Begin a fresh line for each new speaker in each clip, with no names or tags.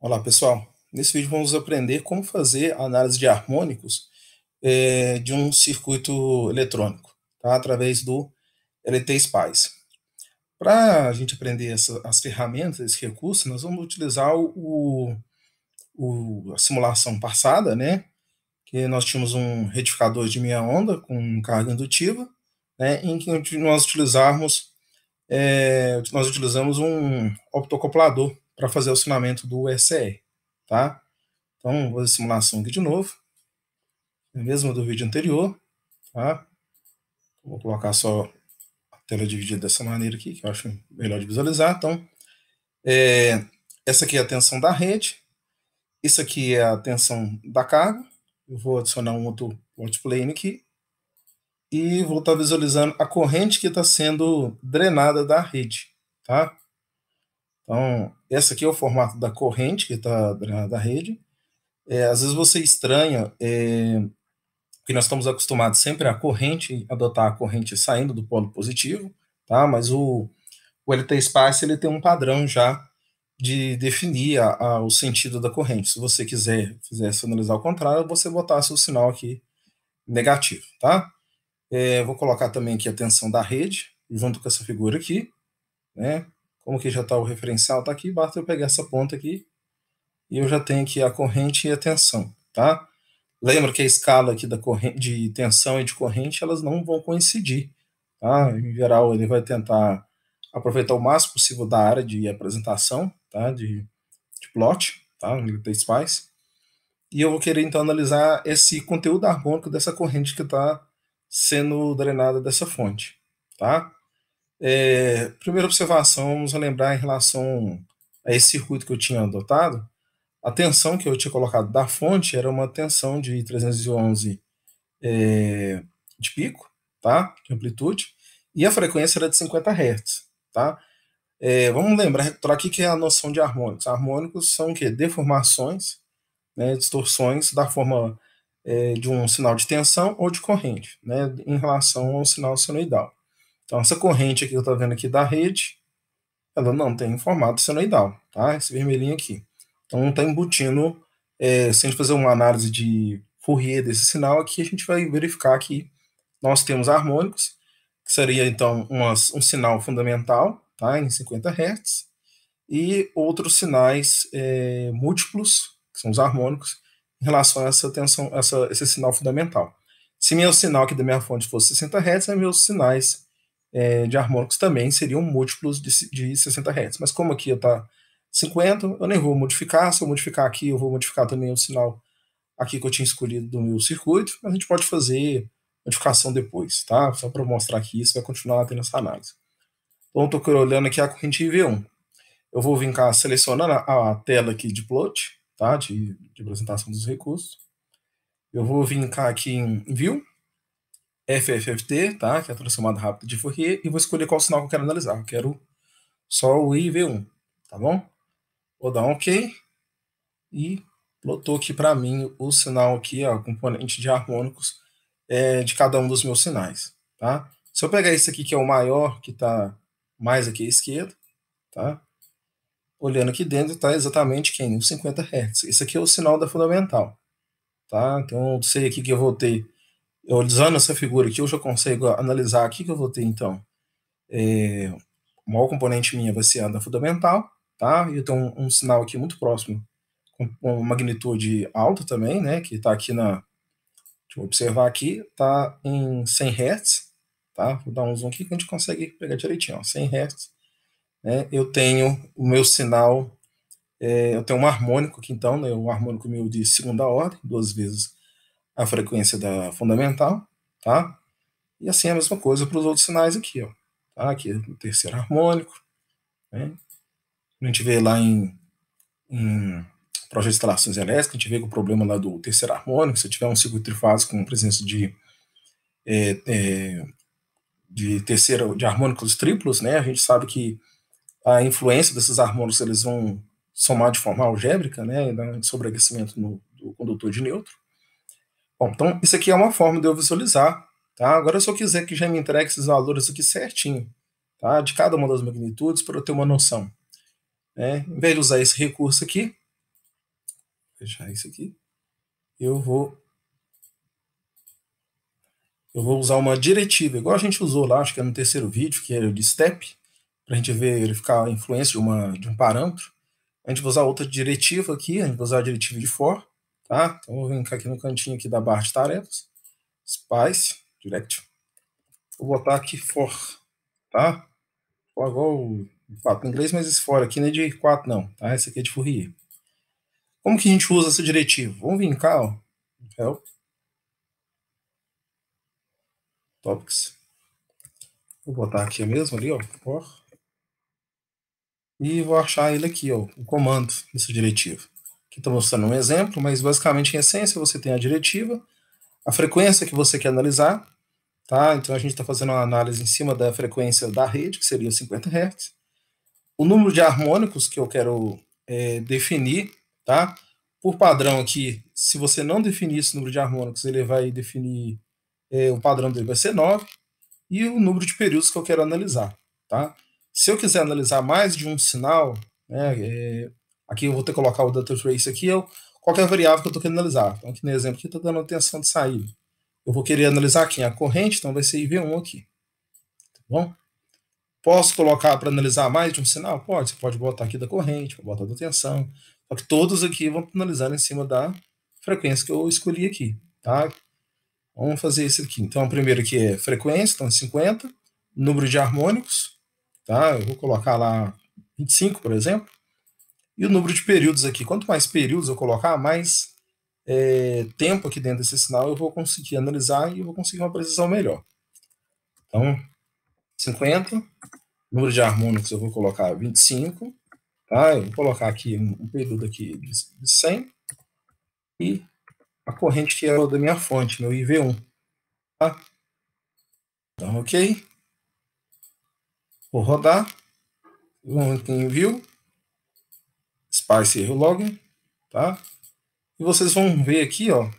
Olá pessoal, nesse vídeo vamos aprender como fazer análise de harmônicos é, de um circuito eletrônico, tá? através do LT Spice. Para a gente aprender essa, as ferramentas, esse recurso, nós vamos utilizar o, o, a simulação passada, né? que nós tínhamos um retificador de meia onda com carga indutiva, né? em que nós utilizarmos é, nós utilizamos um optocoplador para fazer o acionamento do ECE, tá? Então, vou fazer a simulação aqui de novo, é a mesma do vídeo anterior, tá? Vou colocar só a tela dividida dessa maneira aqui, que eu acho melhor de visualizar. Então, é, essa aqui é a tensão da rede, isso aqui é a tensão da carga, eu vou adicionar um outro plot plane aqui, e vou estar tá visualizando a corrente que está sendo drenada da rede, tá? Então, esse aqui é o formato da corrente que está da, da, rede. É, às vezes você estranha, é, que nós estamos acostumados sempre a corrente, adotar a corrente saindo do polo positivo, tá? mas o, o LT Space ele tem um padrão já de definir a, a, o sentido da corrente. Se você quiser fizesse analisar o contrário, você botasse o sinal aqui negativo, tá? É, vou colocar também aqui a tensão da rede, junto com essa figura aqui, né? como que já está o referencial, está aqui, basta eu pegar essa ponta aqui e eu já tenho aqui a corrente e a tensão, tá? Lembra que a escala aqui da corrente, de tensão e de corrente, elas não vão coincidir, tá? Em geral, ele vai tentar aproveitar o máximo possível da área de apresentação, tá? De, de plot, tá? No faz. E eu vou querer, então, analisar esse conteúdo harmônico dessa corrente que está sendo drenada dessa fonte, Tá? É, primeira observação, vamos lembrar em relação a esse circuito que eu tinha adotado, a tensão que eu tinha colocado da fonte era uma tensão de 311 é, de pico, tá? De amplitude, e a frequência era de 50 Hz, tá? É, vamos lembrar, recapitular aqui que é a noção de harmônicos. Harmônicos são o quê? Deformações, né, distorções da forma é, de um sinal de tensão ou de corrente, né, em relação ao sinal senoidal. Então, essa corrente aqui que eu estou vendo aqui da rede, ela não tem formato senoidal, tá? Esse vermelhinho aqui. Então, não está embutindo, é, se a gente fazer uma análise de Fourier desse sinal aqui, a gente vai verificar que nós temos harmônicos, que seria, então, umas, um sinal fundamental, tá? Em 50 Hz, e outros sinais é, múltiplos, que são os harmônicos, em relação a essa tensão, essa, esse sinal fundamental. Se meu sinal aqui da minha fonte fosse 60 Hz, é meus sinais é, de harmônicos também seriam múltiplos de, de 60 Hz. Mas como aqui está 50, eu nem vou modificar. Se eu modificar aqui, eu vou modificar também o sinal aqui que eu tinha escolhido do meu circuito, mas a gente pode fazer modificação depois, tá? Só para mostrar que isso vai continuar tendo essa análise. Então, estou olhando aqui a corrente IV1. Eu vou vir cá selecionando a, a tela aqui de plot, tá? De, de apresentação dos recursos. Eu vou vir cá aqui em View, FFFT, tá? que é a transformada rápida de Fourier, e vou escolher qual sinal que eu quero analisar. Eu quero só o IV1, tá bom? Vou dar um OK e plotou aqui para mim o sinal aqui, ó, o componente de harmônicos é, de cada um dos meus sinais, tá? Se eu pegar esse aqui que é o maior, que está mais aqui à esquerda, tá? Olhando aqui dentro está exatamente quem? 50 Hz. Esse aqui é o sinal da fundamental, tá? Então eu sei aqui que eu vou ter Olhando essa figura aqui, eu já consigo analisar aqui que eu vou ter, então, é, o maior componente minha vai ser a onda fundamental, tá? E eu tenho um, um sinal aqui muito próximo, com, com magnitude alta também, né? Que está aqui na... Deixa eu observar aqui, está em 100 Hz, tá? Vou dar um zoom aqui que a gente consegue pegar direitinho, ó, 100 Hz. Né? Eu tenho o meu sinal, é, eu tenho um harmônico aqui então, né? um harmônico meu de segunda ordem, duas vezes a frequência da fundamental, tá? E assim a mesma coisa para os outros sinais aqui, ó. Tá? Aqui é o terceiro harmônico, né? A gente vê lá em, em projeto de instalações elétricas, a gente vê que o problema lá do terceiro harmônico, se tiver um circuito trifásico com presença de, é, é, de terceiro, de harmônicos triplos, né, a gente sabe que a influência desses harmônicos, eles vão somar de forma algébrica, né, sobre aquecimento no, do condutor de neutro, Bom, então isso aqui é uma forma de eu visualizar, tá? Agora, se eu quiser que já me entregue esses valores aqui certinho, tá? De cada uma das magnitudes, para eu ter uma noção. Né? Em vez de usar esse recurso aqui, fechar isso aqui, eu vou eu vou usar uma diretiva, igual a gente usou lá, acho que é no terceiro vídeo, que era é o de step, para a gente ver, verificar a influência de, uma, de um parâmetro. A gente vai usar outra diretiva aqui, a gente vai usar a diretiva de for, Tá? Então, vou linkar aqui no cantinho aqui da barra de tarefas. Spice, Direct. Vou botar aqui for, tá? For igual o 4 em inglês, mas esse for aqui não é de 4 não, tá? Esse aqui é de Fourier. Como que a gente usa essa diretiva? Vamos vincar ó. Help. Topics. Vou botar aqui mesmo ali, ó. For. E vou achar ele aqui, ó. O comando dessa diretiva que estou mostrando um exemplo, mas basicamente em essência você tem a diretiva, a frequência que você quer analisar, tá? Então a gente está fazendo uma análise em cima da frequência da rede, que seria 50 Hz, o número de harmônicos que eu quero é, definir, tá? Por padrão aqui, se você não definir esse número de harmônicos, ele vai definir é, o padrão dele vai ser 9 e o número de períodos que eu quero analisar, tá? Se eu quiser analisar mais de um sinal, né, é, Aqui eu vou ter que colocar o data trace aqui, eu, qual é a variável que eu estou querendo analisar. Então aqui no exemplo aqui eu tá dando atenção de saída. Eu vou querer analisar aqui a corrente, então vai ser IV1 aqui. Tá bom? Posso colocar para analisar mais de um sinal? Pode. Você pode botar aqui da corrente, botar da tensão. Só que todos aqui vão analisar em cima da frequência que eu escolhi aqui. Tá? Vamos fazer isso aqui. Então, o primeiro aqui é frequência, então 50. É número de harmônicos. Tá? Eu vou colocar lá 25, por exemplo e o número de períodos aqui. Quanto mais períodos eu colocar, mais é, tempo aqui dentro desse sinal eu vou conseguir analisar e eu vou conseguir uma precisão melhor. Então, 50, número de harmônicos eu vou colocar 25, tá? Eu vou colocar aqui um, período aqui de, 100 e a corrente que é da minha fonte, meu IV1, tá? Então, ok. Vou rodar. Vamos ter view, erro Login, tá? E vocês vão ver aqui, ó,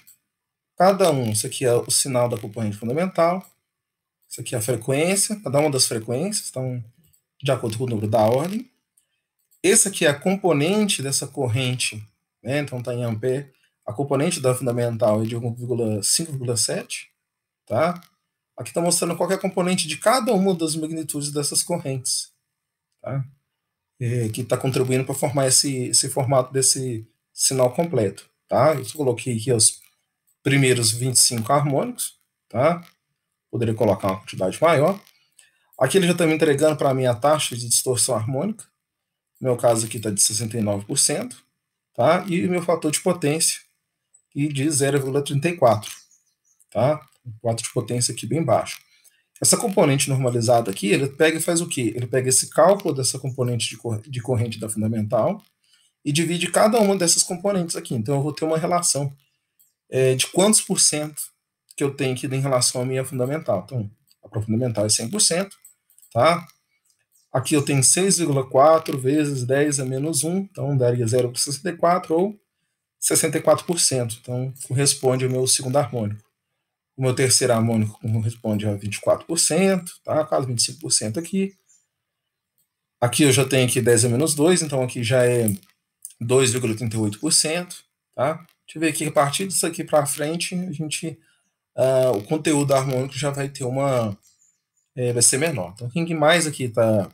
cada um, isso aqui é o sinal da componente fundamental, isso aqui é a frequência, cada uma das frequências estão de acordo com o número da ordem. Esse aqui é a componente dessa corrente, né? então está em ampere, a componente da fundamental é de 1,5,7, tá? Aqui está mostrando qual é a componente de cada uma das magnitudes dessas correntes, tá? é, que está contribuindo para formar esse, esse formato desse sinal completo, tá? Eu coloquei aqui os primeiros 25 harmônicos, tá? Poderia colocar uma quantidade maior. Aqui ele já está me entregando para mim a taxa de distorção harmônica. No meu caso aqui está de 69%, tá? E o meu fator de potência e de 0,34, tá? fator de potência aqui bem baixo. Essa componente normalizada aqui, ele pega e faz o quê? Ele pega esse cálculo dessa componente de, corrente da fundamental e divide cada uma dessas componentes aqui. Então, eu vou ter uma relação é, de quantos por cento que eu tenho aqui em relação à minha fundamental. Então, a fundamental é 100%, tá? Aqui eu tenho 6,4 vezes 10 a é menos 1, então daria 0,64 ou 64%. Então, corresponde ao meu segundo harmônico. O meu terceiro harmônico corresponde a 24%, tá? Quase 25% aqui. Aqui eu já tenho aqui 10 a menos 2, então aqui já é 2,38%, tá? Deixa eu ver aqui, a partir disso aqui para frente, a gente, uh, o conteúdo harmônico já vai ter uma, é, vai ser menor. Então, quem mais aqui está,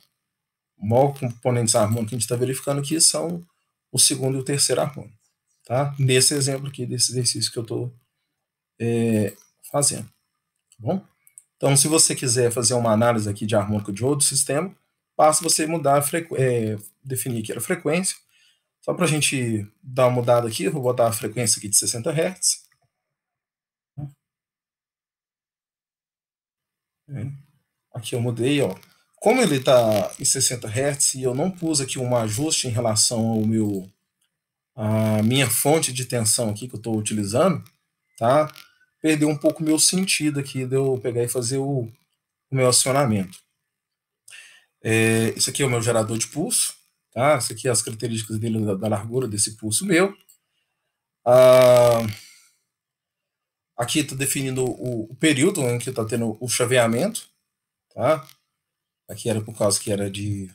maior componentes harmônicos que a gente está verificando aqui são o segundo e o terceiro harmônico, tá? Nesse exemplo aqui, desse exercício que eu estou é, fazendo. Tá bom? Então, se você quiser fazer uma análise aqui de harmônico de outro sistema, basta você mudar é, definir aqui a frequência. Só para a gente dar uma mudada aqui, vou botar a frequência aqui de 60 Hz. É. Aqui eu mudei, ó. Como ele está em 60 Hz e eu não pus aqui um ajuste em relação ao meu a minha fonte de tensão aqui que eu estou utilizando, tá? perdeu um pouco meu sentido aqui de eu pegar e fazer o, o meu acionamento. É, isso aqui é o meu gerador de pulso, tá? Isso aqui é as características dele, da, da largura desse pulso meu. Ah, aqui está definindo o, o, período em que está tendo o chaveamento, tá? Aqui era por causa que era de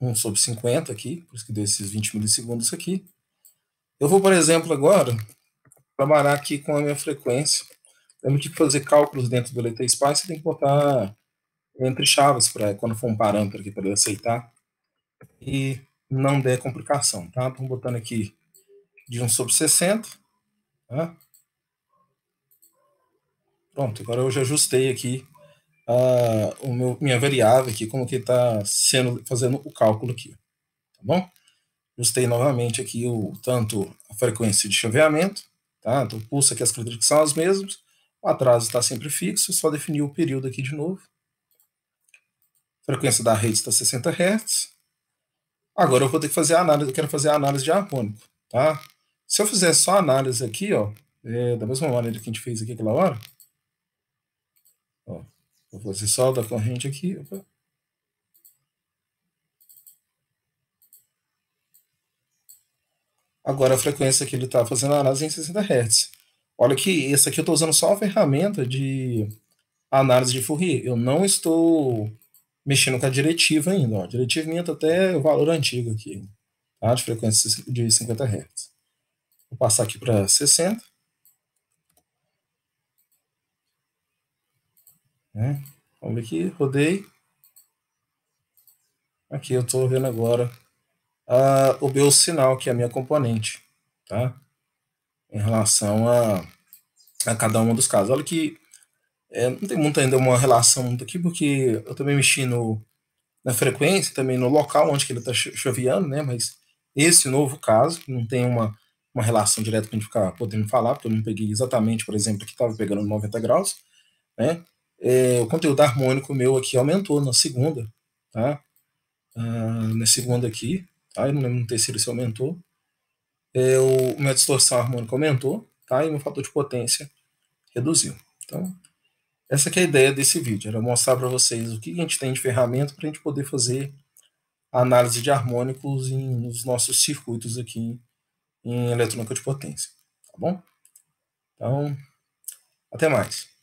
1 sobre 50 aqui, por isso que deu esses 20 milissegundos aqui. Eu vou, por exemplo, agora trabalhar aqui com a minha frequência. Lembra é que tipo fazer cálculos dentro do LT Spice, você tem que botar entre chaves para quando for um parâmetro aqui para ele aceitar e não der complicação, tá? Então, botando aqui de 1 sobre 60, tá? Pronto, agora eu já ajustei aqui a ah, o meu, minha variável aqui, como que está sendo, fazendo o cálculo aqui, tá bom? Ajustei novamente aqui o tanto a frequência de chaveamento, tá? Então, pulso aqui as características são as mesmas, o atraso está sempre fixo, só definir o período aqui de novo. A frequência da rede está 60 Hz. Agora eu vou ter que fazer a análise, eu quero fazer a análise de harmônico, tá? Se eu fizer só a análise aqui, ó, é, da mesma maneira que a gente fez aqui aquela hora, ó, vou fazer só da corrente aqui, opa. Agora a frequência que ele está fazendo a análise é em 60 Hz. Olha que essa aqui eu estou usando só a ferramenta de análise de Fourier. Eu não estou mexendo com a diretiva ainda. Ó. A diretiva minha está até o valor antigo aqui, tá? de frequência de 50 Hz. Vou passar aqui para 60. Né? Vamos ver aqui, rodei. Aqui eu estou vendo agora uh, o meu sinal, que é a minha componente. Tá? em relação a, a cada um dos casos. Olha que é, não tem muito ainda uma relação muito aqui, porque eu também mexi no, na frequência, também no local onde que ele está choviando, né? Mas esse novo caso, não tem uma, uma relação direta para a gente ficar podendo falar, porque eu não peguei exatamente, por exemplo, que estava pegando 90 graus, né? É, o conteúdo harmônico meu aqui aumentou na segunda, tá? Ah, na segunda aqui, tá? Eu não lembro no terceiro se aumentou, o, minha distorção harmônica aumentou, tá? E meu fator de potência reduziu. Então, essa é a ideia desse vídeo, era mostrar para vocês o que a gente tem de ferramenta para a gente poder fazer análise de harmônicos em, nos nossos circuitos aqui em eletrônica de potência, tá bom? Então, até mais.